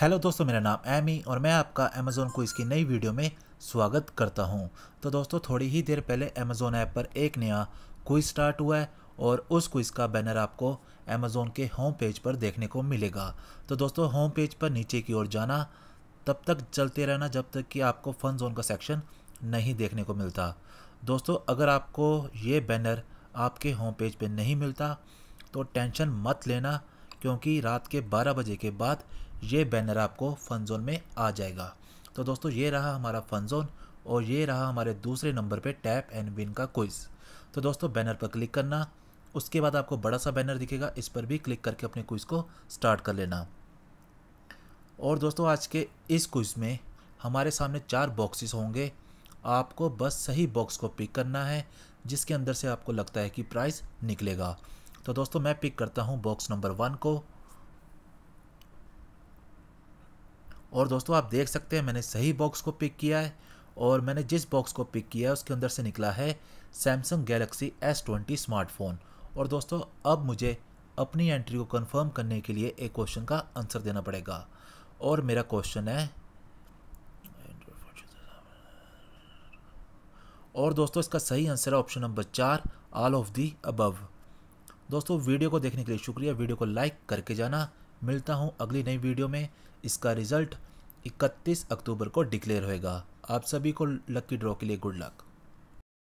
hello दोस्तों मेरा नाम एमी और मैं आपका अमेज़ोन को इसकी नई वीडियो में स्वागत करता हूं तो दोस्तों थोड़ी ही देर पहले अमेज़ोन ऐप पर एक नया क्विज स्टार्ट हुआ है और उस क्विज का बैनर आपको अमेज़ोन के होम पेज पर देखने को मिलेगा तो दोस्तों होम पेज पर नीचे की ओर जाना तब तक चलते रहना जब तक कि आपको फन जोन का सेक्शन नहीं देखने को मिलता दोस्तों अगर आपको ये बैनर आपके होम पेज पर नहीं मिलता तो टेंशन मत लेना क्योंकि रात के 12 बजे के बाद ये बैनर आपको फन जोन में आ जाएगा तो दोस्तों ये रहा हमारा फन जोन और ये रहा हमारे दूसरे नंबर पे टैप एंड विन का क्विज़ तो दोस्तों बैनर पर क्लिक करना उसके बाद आपको बड़ा सा बैनर दिखेगा इस पर भी क्लिक करके अपने क्विज़ को स्टार्ट कर लेना और दोस्तों आज के इस क्विज़ में हमारे सामने चार बॉक्सेस होंगे आपको बस सही बॉक्स को पिक करना है जिसके अंदर से आपको लगता है कि प्राइस निकलेगा तो दोस्तों मैं पिक करता हूँ बॉक्स नंबर वन को और दोस्तों आप देख सकते हैं मैंने सही बॉक्स को पिक किया है और मैंने जिस बॉक्स को पिक किया है उसके अंदर से निकला है Samsung Galaxy S twenty smartphone और दोस्तों अब मुझे अपनी एंट्री को कंफर्म करने के लिए एक क्वेश्चन का आंसर देना पड़ेगा और मेरा क्वेश्चन है और दोस्तों इसका सही आंसर है ऑप्शन नंबर चार ऑल ऑफ दी अबव दोस्तों वीडियो को देखने के लिए शुक्रिया वीडियो को लाइक करके जाना मिलता हूँ अगली नई वीडियो में इसका रिजल्ट 31 अक्टूबर को डिक्लेयर होएगा आप सभी को लक्की ड्रॉ के लिए गुड लक